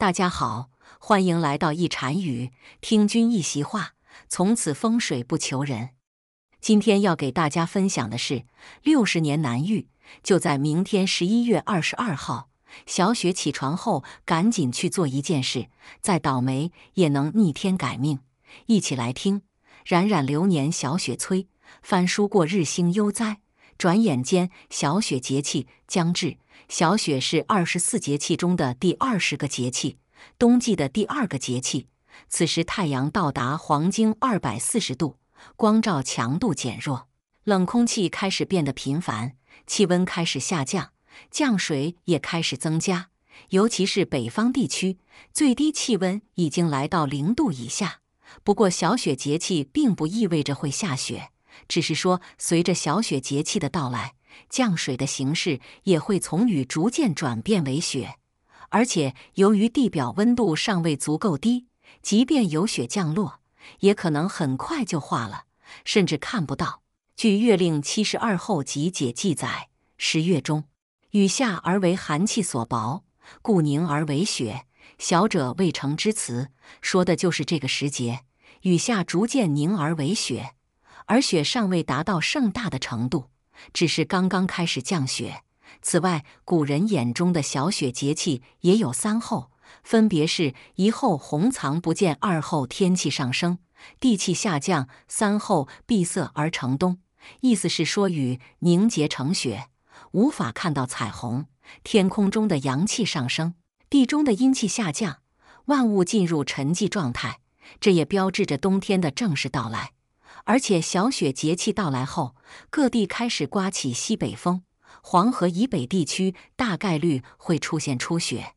大家好，欢迎来到一禅语，听君一席话，从此风水不求人。今天要给大家分享的是六十年难遇，就在明天十一月二十二号，小雪起床后赶紧去做一件事，再倒霉也能逆天改命。一起来听，冉冉流年，小雪催，翻书过日，星悠哉。转眼间，小雪节气将至。小雪是二十四节气中的第二十个节气，冬季的第二个节气。此时太阳到达黄经二百四十度，光照强度减弱，冷空气开始变得频繁，气温开始下降，降水也开始增加。尤其是北方地区，最低气温已经来到零度以下。不过，小雪节气并不意味着会下雪。只是说，随着小雪节气的到来，降水的形式也会从雨逐渐转变为雪。而且，由于地表温度尚未足够低，即便有雪降落，也可能很快就化了，甚至看不到。据《月令七十二候集解》记载：“十月中，雨下而为寒气所薄，故凝而为雪。小者未成之辞。”说的就是这个时节，雨下逐渐凝而为雪。而雪尚未达到盛大的程度，只是刚刚开始降雪。此外，古人眼中的小雪节气也有三候，分别是：一候红藏不见，二候天气上升，地气下降，三候闭塞而成冬。意思是说，雨凝结成雪，无法看到彩虹；天空中的阳气上升，地中的阴气下降，万物进入沉寂状态。这也标志着冬天的正式到来。而且小雪节气到来后，各地开始刮起西北风，黄河以北地区大概率会出现初雪。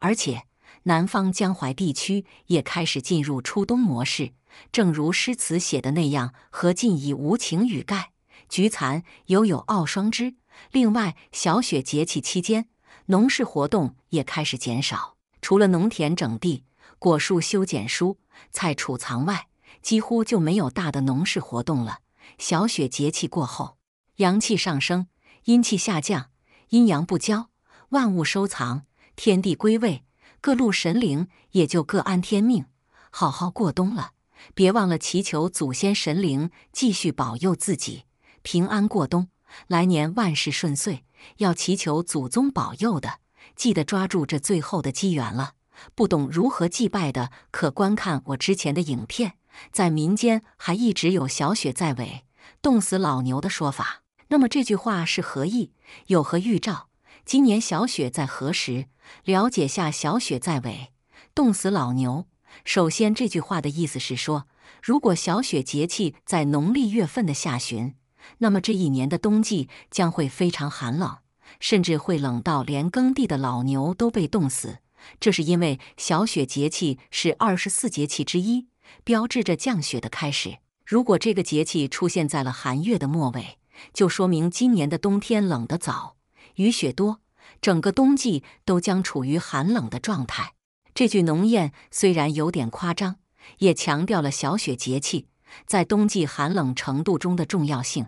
而且南方江淮地区也开始进入初冬模式，正如诗词写的那样：“荷尽已无擎雨盖，菊残犹有傲霜枝。”另外，小雪节气期间，农事活动也开始减少，除了农田整地、果树修剪、蔬菜储藏外。几乎就没有大的农事活动了。小雪节气过后，阳气上升，阴气下降，阴阳不交，万物收藏，天地归位，各路神灵也就各安天命，好好过冬了。别忘了祈求祖先神灵继续保佑自己平安过冬，来年万事顺遂。要祈求祖宗保佑的，记得抓住这最后的机缘了。不懂如何祭拜的，可观看我之前的影片。在民间还一直有“小雪在尾，冻死老牛”的说法。那么这句话是何意？有何预兆？今年小雪在何时？了解下“小雪在尾，冻死老牛”。首先，这句话的意思是说，如果小雪节气在农历月份的下旬，那么这一年的冬季将会非常寒冷，甚至会冷到连耕地的老牛都被冻死。这是因为小雪节气是二十四节气之一。标志着降雪的开始。如果这个节气出现在了寒月的末尾，就说明今年的冬天冷得早，雨雪多，整个冬季都将处于寒冷的状态。这句农谚虽然有点夸张，也强调了小雪节气在冬季寒冷程度中的重要性。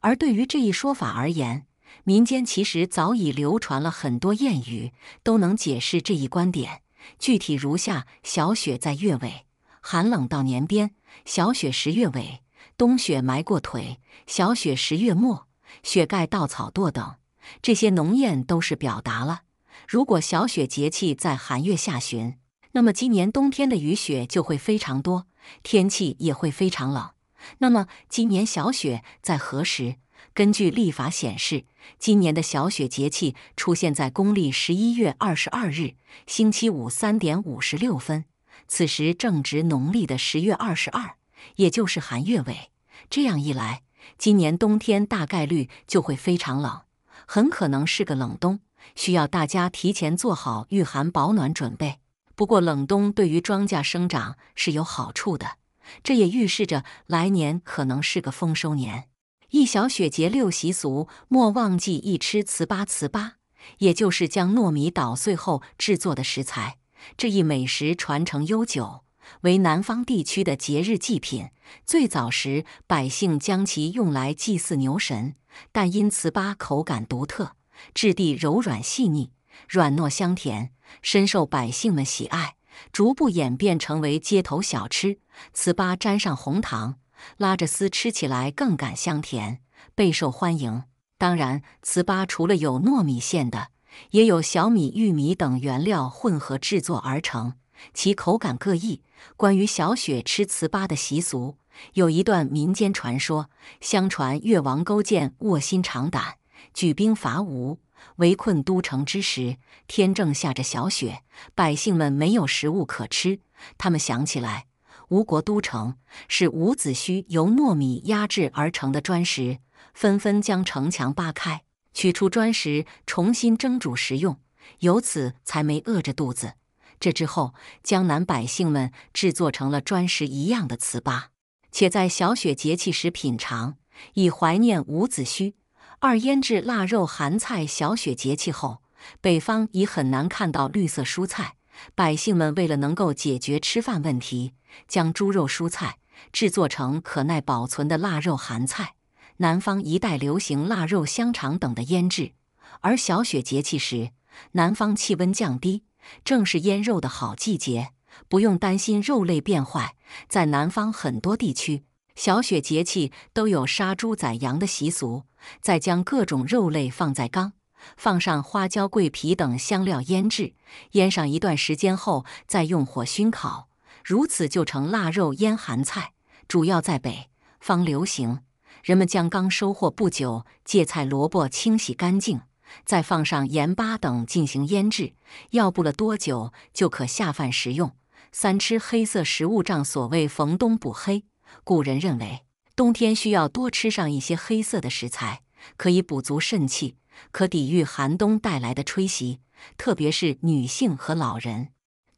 而对于这一说法而言，民间其实早已流传了很多谚语，都能解释这一观点。具体如下：小雪在月尾。寒冷到年边，小雪十月尾，冬雪埋过腿，小雪十月末，雪盖稻草垛等，这些农谚都是表达了。如果小雪节气在寒月下旬，那么今年冬天的雨雪就会非常多，天气也会非常冷。那么今年小雪在何时？根据历法显示，今年的小雪节气出现在公历十一月二十二日星期五三点五十六分。此时正值农历的十月二十二，也就是寒月尾。这样一来，今年冬天大概率就会非常冷，很可能是个冷冬，需要大家提前做好御寒保暖准备。不过，冷冬对于庄稼生长是有好处的，这也预示着来年可能是个丰收年。一小雪节六习俗，莫忘记一吃糍粑糍粑，也就是将糯米捣碎后制作的食材。这一美食传承悠久，为南方地区的节日祭品。最早时，百姓将其用来祭祀牛神，但因糍粑口感独特，质地柔软细腻，软糯香甜，深受百姓们喜爱，逐步演变成为街头小吃。糍粑沾上红糖，拉着丝吃起来更感香甜，备受欢迎。当然，糍粑除了有糯米馅的。也有小米、玉米等原料混合制作而成，其口感各异。关于小雪吃糍粑的习俗，有一段民间传说：相传越王勾践卧薪尝胆，举兵伐吴，围困都城之时，天正下着小雪，百姓们没有食物可吃，他们想起来吴国都城是伍子胥由糯米压制而成的砖石，纷纷将城墙扒开。取出砖石，重新蒸煮食用，由此才没饿着肚子。这之后，江南百姓们制作成了砖石一样的糍粑，且在小雪节气时品尝，以怀念伍子胥。二腌制腊肉、寒菜。小雪节气后，北方已很难看到绿色蔬菜，百姓们为了能够解决吃饭问题，将猪肉、蔬菜制作成可耐保存的腊肉、寒菜。南方一带流行腊肉、香肠等的腌制，而小雪节气时，南方气温降低，正是腌肉的好季节，不用担心肉类变坏。在南方很多地区，小雪节气都有杀猪宰羊的习俗，再将各种肉类放在缸，放上花椒、桂皮等香料腌制，腌上一段时间后，再用火熏烤，如此就成腊肉、腌寒菜，主要在北方流行。人们将刚收获不久芥菜、萝卜清洗干净，再放上盐巴等进行腌制，要不了多久就可下饭食用。三吃黑色食物，仗所谓“逢冬补黑”。古人认为，冬天需要多吃上一些黑色的食材，可以补足肾气，可抵御寒冬带来的吹袭，特别是女性和老人，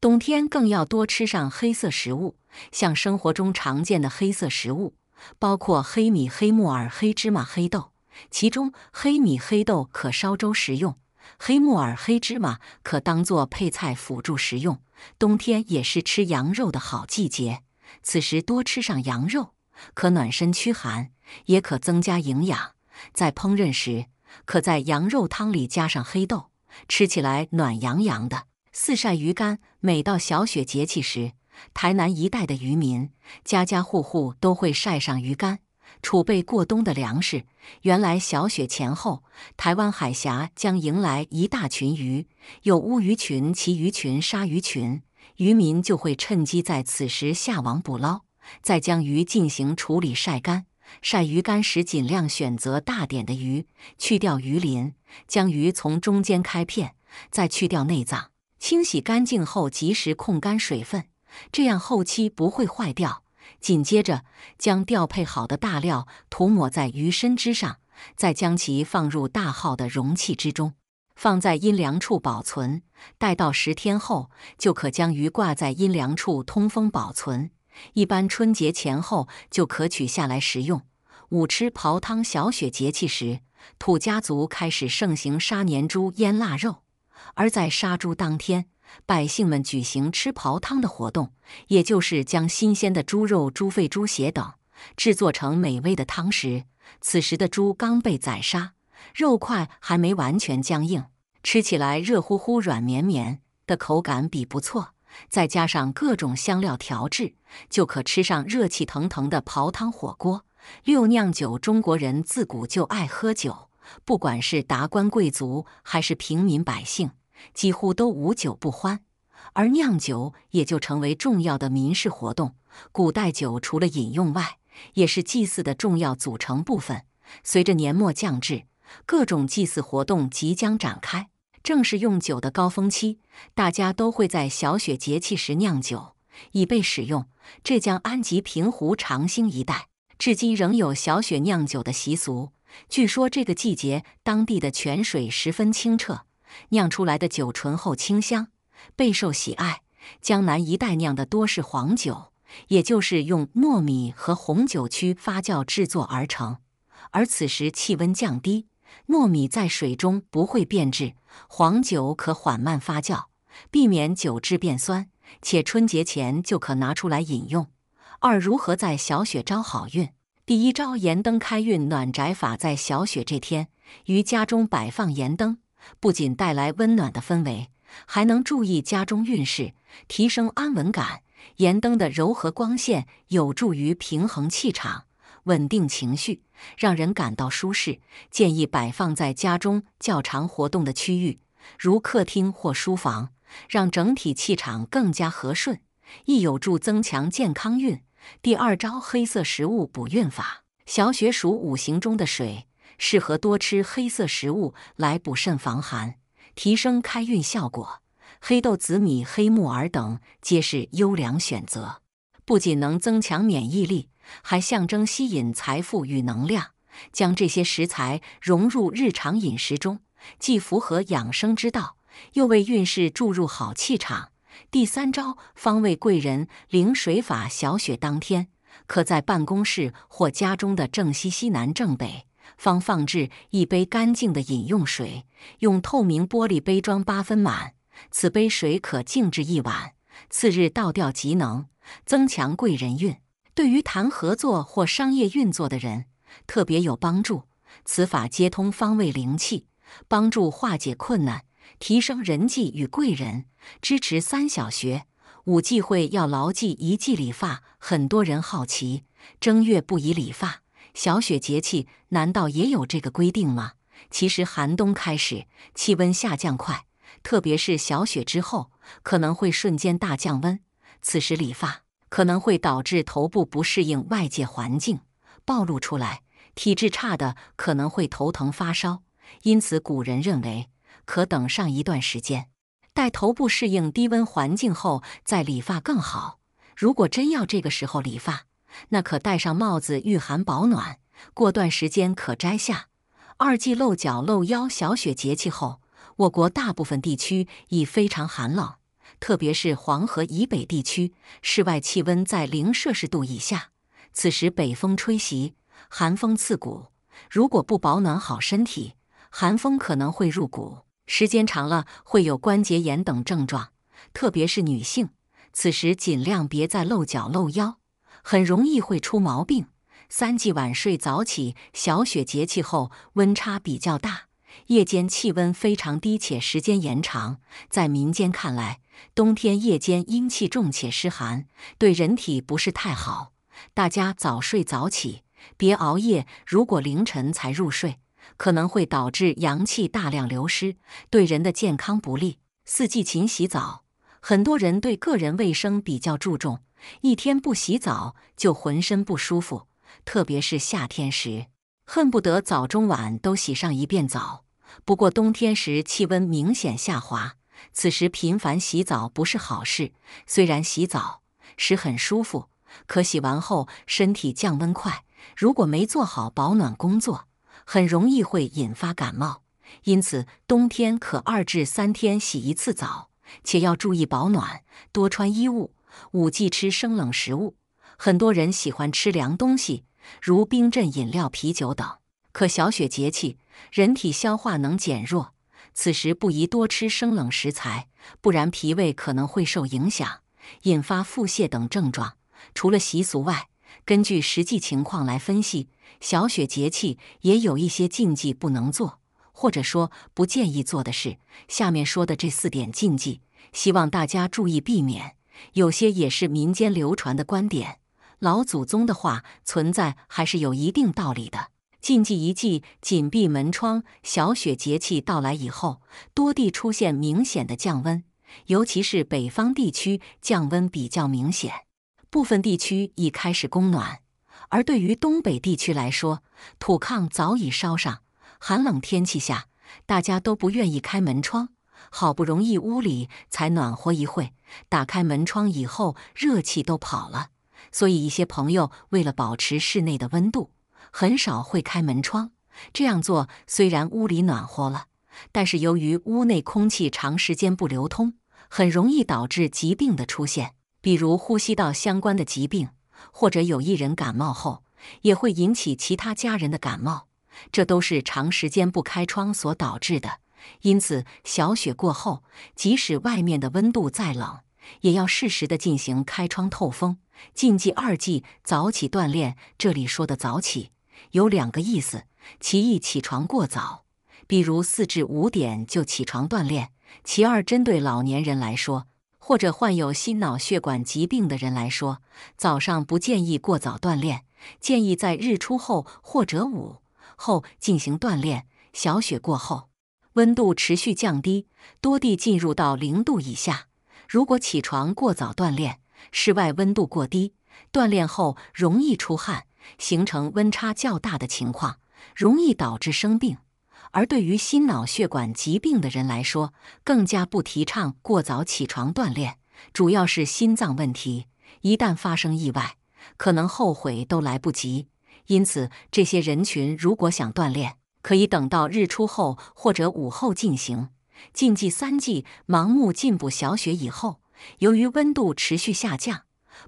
冬天更要多吃上黑色食物，像生活中常见的黑色食物。包括黑米、黑木耳、黑芝麻、黑豆，其中黑米、黑豆可烧粥食用，黑木耳、黑芝麻可当作配菜辅助食用。冬天也是吃羊肉的好季节，此时多吃上羊肉，可暖身驱寒，也可增加营养。在烹饪时，可在羊肉汤里加上黑豆，吃起来暖洋洋的。四晒鱼干，每到小雪节气时。台南一带的渔民，家家户户都会晒上鱼干，储备过冬的粮食。原来小雪前后，台湾海峡将迎来一大群鱼，有乌鱼群、旗鱼群、鲨鱼群，渔民就会趁机在此时下网捕捞，再将鱼进行处理晒干。晒鱼干时，尽量选择大点的鱼，去掉鱼鳞，将鱼从中间开片，再去掉内脏，清洗干净后，及时控干水分。这样后期不会坏掉。紧接着，将调配好的大料涂抹在鱼身之上，再将其放入大号的容器之中，放在阴凉处保存。待到十天后，就可将鱼挂在阴凉处通风保存。一般春节前后就可取下来食用。五吃泡汤，小雪节气时，土家族开始盛行杀年猪、腌腊肉，而在杀猪当天。百姓们举行吃刨汤的活动，也就是将新鲜的猪肉、猪肺、猪血等制作成美味的汤食。此时的猪刚被宰杀，肉块还没完全僵硬，吃起来热乎乎、软绵绵的口感比不错。再加上各种香料调制，就可吃上热气腾腾的刨汤火锅。六酿酒，中国人自古就爱喝酒，不管是达官贵族还是平民百姓。几乎都无酒不欢，而酿酒也就成为重要的民事活动。古代酒除了饮用外，也是祭祀的重要组成部分。随着年末将至，各种祭祀活动即将展开，正是用酒的高峰期。大家都会在小雪节气时酿酒，以备使用。浙江安吉平湖长兴一带至今仍有小雪酿酒的习俗。据说这个季节当地的泉水十分清澈。酿出来的酒醇厚清香，备受喜爱。江南一带酿的多是黄酒，也就是用糯米和红酒曲发酵制作而成。而此时气温降低，糯米在水中不会变质，黄酒可缓慢发酵，避免酒质变酸，且春节前就可拿出来饮用。二、如何在小雪招好运？第一招：盐灯开运暖宅法。在小雪这天，于家中摆放盐灯。不仅带来温暖的氛围，还能注意家中运势，提升安稳感。盐灯的柔和光线有助于平衡气场，稳定情绪，让人感到舒适。建议摆放在家中较长活动的区域，如客厅或书房，让整体气场更加和顺，亦有助增强健康运。第二招：黑色食物补运法。小雪属五行中的水。适合多吃黑色食物来补肾防寒，提升开运效果。黑豆、紫米、黑木耳等皆是优良选择，不仅能增强免疫力，还象征吸引财富与能量。将这些食材融入日常饮食中，既符合养生之道，又为运势注入好气场。第三招，方位贵人灵水法，小雪当天可在办公室或家中的正西、西南、正北。方放置一杯干净的饮用水，用透明玻璃杯装八分满，此杯水可静置一晚，次日倒掉即能增强贵人运。对于谈合作或商业运作的人，特别有帮助。此法接通方位灵气，帮助化解困难，提升人际与贵人支持。三小学五忌讳要牢记，一忌理发。很多人好奇，正月不宜理发。小雪节气难道也有这个规定吗？其实寒冬开始，气温下降快，特别是小雪之后，可能会瞬间大降温。此时理发可能会导致头部不适应外界环境，暴露出来，体质差的可能会头疼发烧。因此，古人认为可等上一段时间，待头部适应低温环境后再理发更好。如果真要这个时候理发，那可戴上帽子御寒保暖，过段时间可摘下。二季露脚露腰。小雪节气后，我国大部分地区已非常寒冷，特别是黄河以北地区，室外气温在零摄氏度以下。此时北风吹袭，寒风刺骨。如果不保暖好身体，寒风可能会入骨，时间长了会有关节炎等症状。特别是女性，此时尽量别再露脚露腰。很容易会出毛病。三季晚睡早起。小雪节气后，温差比较大，夜间气温非常低，且时间延长。在民间看来，冬天夜间阴气重且湿寒，对人体不是太好。大家早睡早起，别熬夜。如果凌晨才入睡，可能会导致阳气大量流失，对人的健康不利。四季勤洗澡。很多人对个人卫生比较注重。一天不洗澡就浑身不舒服，特别是夏天时，恨不得早中晚都洗上一遍澡。不过冬天时气温明显下滑，此时频繁洗澡不是好事。虽然洗澡时很舒服，可洗完后身体降温快，如果没做好保暖工作，很容易会引发感冒。因此，冬天可二至三天洗一次澡，且要注意保暖，多穿衣物。五忌吃生冷食物。很多人喜欢吃凉东西，如冰镇饮料、啤酒等。可小雪节气，人体消化能减弱，此时不宜多吃生冷食材，不然脾胃可能会受影响，引发腹泻等症状。除了习俗外，根据实际情况来分析，小雪节气也有一些禁忌不能做，或者说不建议做的事。下面说的这四点禁忌，希望大家注意避免。有些也是民间流传的观点，老祖宗的话存在还是有一定道理的。禁忌一忌紧闭门窗。小雪节气到来以后，多地出现明显的降温，尤其是北方地区降温比较明显，部分地区已开始供暖。而对于东北地区来说，土炕早已烧上，寒冷天气下，大家都不愿意开门窗。好不容易屋里才暖和一会打开门窗以后，热气都跑了。所以一些朋友为了保持室内的温度，很少会开门窗。这样做虽然屋里暖和了，但是由于屋内空气长时间不流通，很容易导致疾病的出现，比如呼吸道相关的疾病，或者有一人感冒后，也会引起其他家人的感冒，这都是长时间不开窗所导致的。因此，小雪过后，即使外面的温度再冷，也要适时的进行开窗透风。禁忌二忌早起锻炼。这里说的早起有两个意思：其一，起床过早，比如四至五点就起床锻炼；其二，针对老年人来说，或者患有心脑血管疾病的人来说，早上不建议过早锻炼，建议在日出后或者午后进行锻炼。小雪过后。温度持续降低，多地进入到零度以下。如果起床过早锻炼，室外温度过低，锻炼后容易出汗，形成温差较大的情况，容易导致生病。而对于心脑血管疾病的人来说，更加不提倡过早起床锻炼，主要是心脏问题，一旦发生意外，可能后悔都来不及。因此，这些人群如果想锻炼，可以等到日出后或者午后进行。禁忌三季盲目进补小雪以后，由于温度持续下降，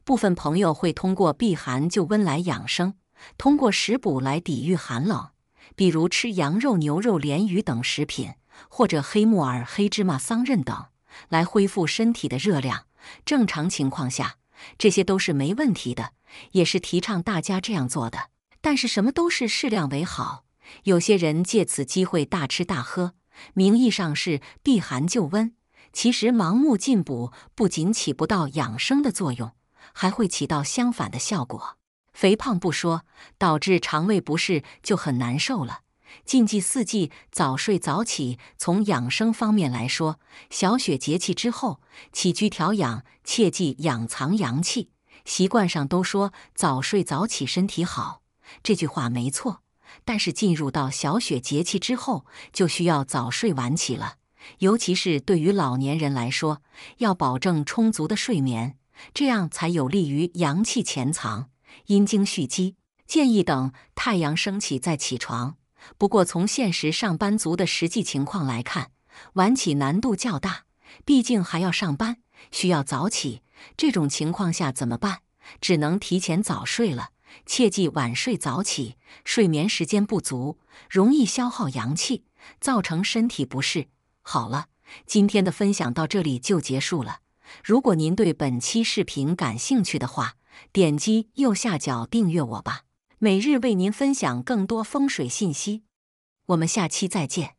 部分朋友会通过避寒救温来养生，通过食补来抵御寒冷，比如吃羊肉、牛肉、鲢鱼等食品，或者黑木耳、黑芝麻、桑葚等来恢复身体的热量。正常情况下，这些都是没问题的，也是提倡大家这样做的。但是，什么都是适量为好。有些人借此机会大吃大喝，名义上是避寒就温，其实盲目进补不仅起不到养生的作用，还会起到相反的效果。肥胖不说，导致肠胃不适就很难受了。禁忌四季早睡早起，从养生方面来说，小雪节气之后，起居调养切记养藏阳气。习惯上都说早睡早起身体好，这句话没错。但是进入到小雪节气之后，就需要早睡晚起了。尤其是对于老年人来说，要保证充足的睡眠，这样才有利于阳气潜藏、阴精蓄积。建议等太阳升起再起床。不过，从现实上班族的实际情况来看，晚起难度较大，毕竟还要上班，需要早起。这种情况下怎么办？只能提前早睡了。切记晚睡早起，睡眠时间不足容易消耗阳气，造成身体不适。好了，今天的分享到这里就结束了。如果您对本期视频感兴趣的话，点击右下角订阅我吧，每日为您分享更多风水信息。我们下期再见。